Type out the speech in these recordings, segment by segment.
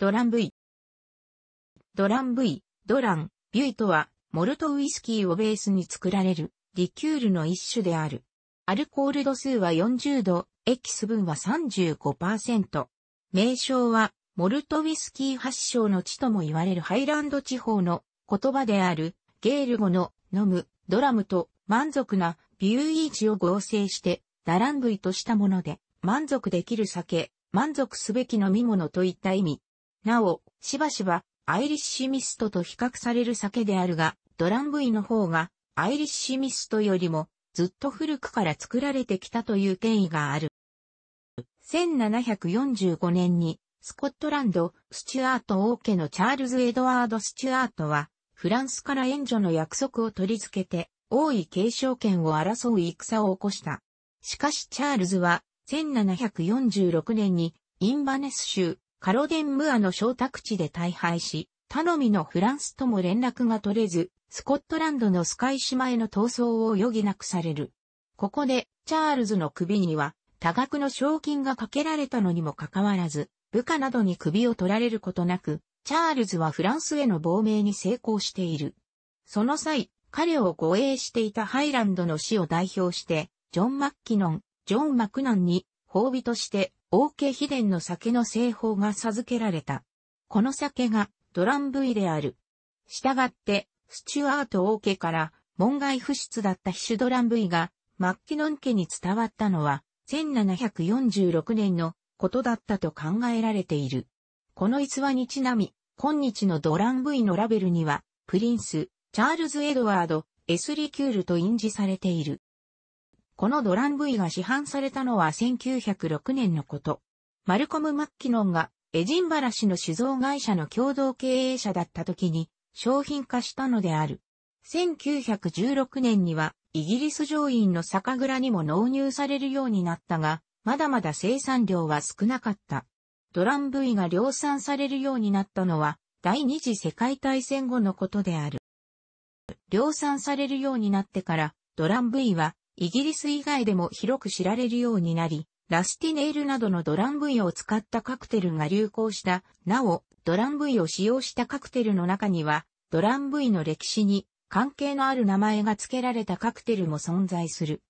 ドラン V。ドラン V、ドラン、ビュイとは、モルトウイスキーをベースに作られる、リキュールの一種である。アルコール度数は40度、エキス分は35%。名称は、モルトウイスキー発祥の地とも言われるハイランド地方の言葉である、ゲール語の飲む、ドラムと満足なビューイーチを合成して、ダランブイとしたもので、満足できる酒、満足すべき飲み物といった意味。なお、しばしば、アイリッシュミストと比較される酒であるが、ドランブイの方が、アイリッシュミストよりも、ずっと古くから作られてきたという権威がある。1745年に、スコットランド、スチュアート王家のチャールズ・エドワード・スチュアートは、フランスから援助の約束を取り付けて、王位継承権を争う戦を起こした。しかしチャールズは、1746年に、インバネス州カロデンムアの小宅地で大敗し、頼みのフランスとも連絡が取れず、スコットランドのスカイ島への逃走を余儀なくされる。ここで、チャールズの首には、多額の賞金がかけられたのにもかかわらず、部下などに首を取られることなく、チャールズはフランスへの亡命に成功している。その際、彼を護衛していたハイランドの死を代表して、ジョン・マッキノン、ジョン・マクナンに、褒美として、王家秘伝の酒の製法が授けられた。この酒がドランブイである。従って、スチュアート王家から門外不出だったヒシュドランブイがマッキノン家に伝わったのは1746年のことだったと考えられている。この逸話にちなみ、今日のドランブイのラベルには、プリンス、チャールズ・エドワード、エスリキュールと印字されている。このドラン V が市販されたのは1906年のこと。マルコム・マッキノンがエジンバラ氏の酒造会社の共同経営者だった時に商品化したのである。1916年にはイギリス上院の酒蔵にも納入されるようになったが、まだまだ生産量は少なかった。ドラン V が量産されるようになったのは第二次世界大戦後のことである。量産されるようになってからドラン V はイギリス以外でも広く知られるようになり、ラスティネールなどのドランブイを使ったカクテルが流行した。なお、ドランブイを使用したカクテルの中には、ドランブイの歴史に関係のある名前が付けられたカクテルも存在する。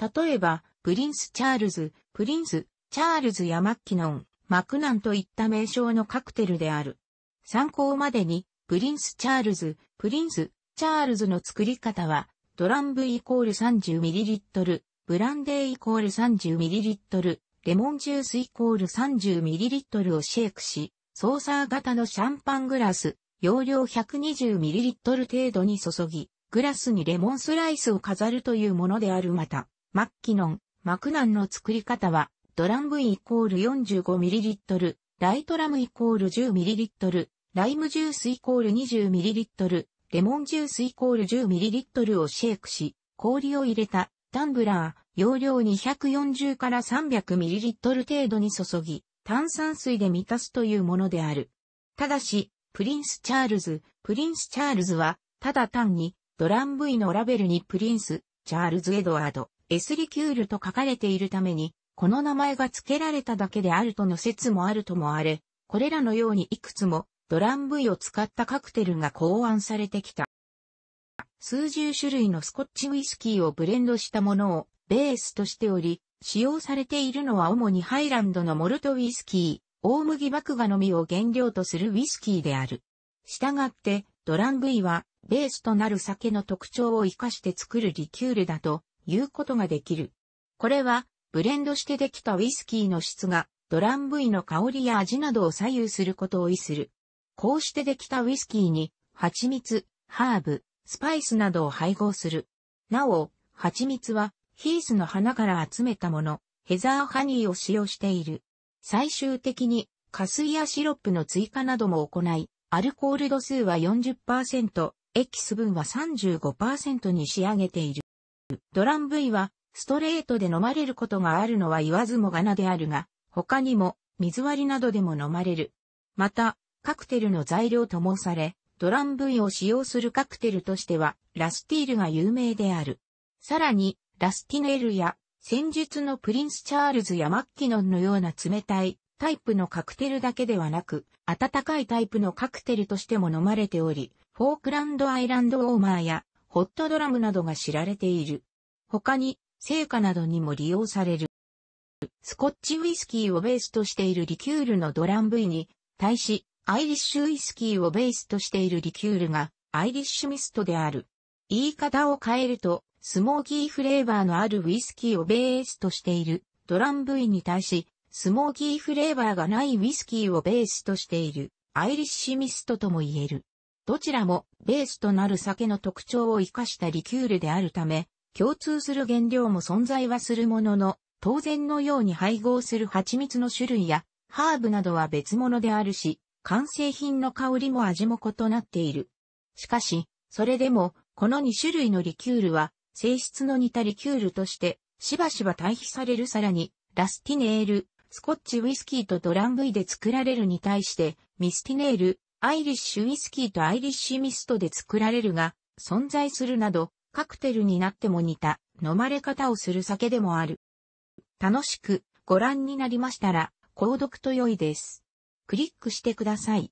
例えば、プリンス・チャールズ、プリンス、チャールズやマッキノン、マクナンといった名称のカクテルである。参考までに、プリンス・チャールズ、プリンス、チャールズの作り方は、ドランブイコール 30ml、ブランデーイコール 30ml、レモンジュースイコール 30ml をシェイクし、ソーサー型のシャンパングラス、容量 120ml 程度に注ぎ、グラスにレモンスライスを飾るというものであるまた、マッキノン、マクナンの作り方は、ドランブイイコール 45ml、ライトラムイコール 10ml、ライムジュースイコール 20ml、レモンジュースイコール 10ml をシェイクし、氷を入れたタンブラー、容量240から 300ml 程度に注ぎ、炭酸水で満たすというものである。ただし、プリンス・チャールズ、プリンス・チャールズは、ただ単に、ドラン V のラベルにプリンス、チャールズ・エドワード、エスリキュールと書かれているために、この名前が付けられただけであるとの説もあるともあれ、これらのようにいくつもドランブイを使ったカクテルが考案されてきた。数十種類のスコッチウイスキーをブレンドしたものをベースとしており、使用されているのは主にハイランドのモルトウイスキー、大麦麦芽のみを原料とするウイスキーである。従って、ドランブイは、ベースとなる酒の特徴を活かして作るリキュールだと、いうことができる。これは、ブレンドしてできたウイスキーの質が、ドランブイの香りや味などを左右することを意する。こうしてできたウイスキーに、蜂蜜、ハーブ、スパイスなどを配合する。なお、蜂蜜は、ヒースの花から集めたもの、ヘザーハニーを使用している。最終的に、加水やシロップの追加なども行い、アルコール度数は40%、エキス分は35%に仕上げている。ドラン位は、ストレートで飲まれることがあるのは言わずもがなであるが、他にも、水割りなどでも飲まれる。また、カクテルの材料ともされ、ドランブイを使用するカクテルとしては、ラスティールが有名である。さらに、ラスティネールや、戦術のプリンス・チャールズやマッキノンのような冷たいタイプのカクテルだけではなく、温かいタイプのカクテルとしても飲まれており、フォークランドアイランドウォーマーやホットドラムなどが知られている。他に、聖火などにも利用される。スコッチウイスキーをベースとしているリキュールのドランブイに対し、アイリッシュウイスキーをベースとしているリキュールがアイリッシュミストである。言い方を変えると、スモーキーフレーバーのあるウイスキーをベースとしているドランブイに対し、スモーキーフレーバーがないウイスキーをベースとしているアイリッシュミストとも言える。どちらもベースとなる酒の特徴を生かしたリキュールであるため、共通する原料も存在はするものの、当然のように配合する蜂蜜の種類やハーブなどは別物であるし、完成品の香りも味も異なっている。しかし、それでも、この2種類のリキュールは、性質の似たリキュールとして、しばしば対比されるさらに、ラスティネール、スコッチウイスキーとドランブイで作られるに対して、ミスティネール、アイリッシュウイスキーとアイリッシュミストで作られるが、存在するなど、カクテルになっても似た、飲まれ方をする酒でもある。楽しく、ご覧になりましたら、購読と良いです。クリックしてください。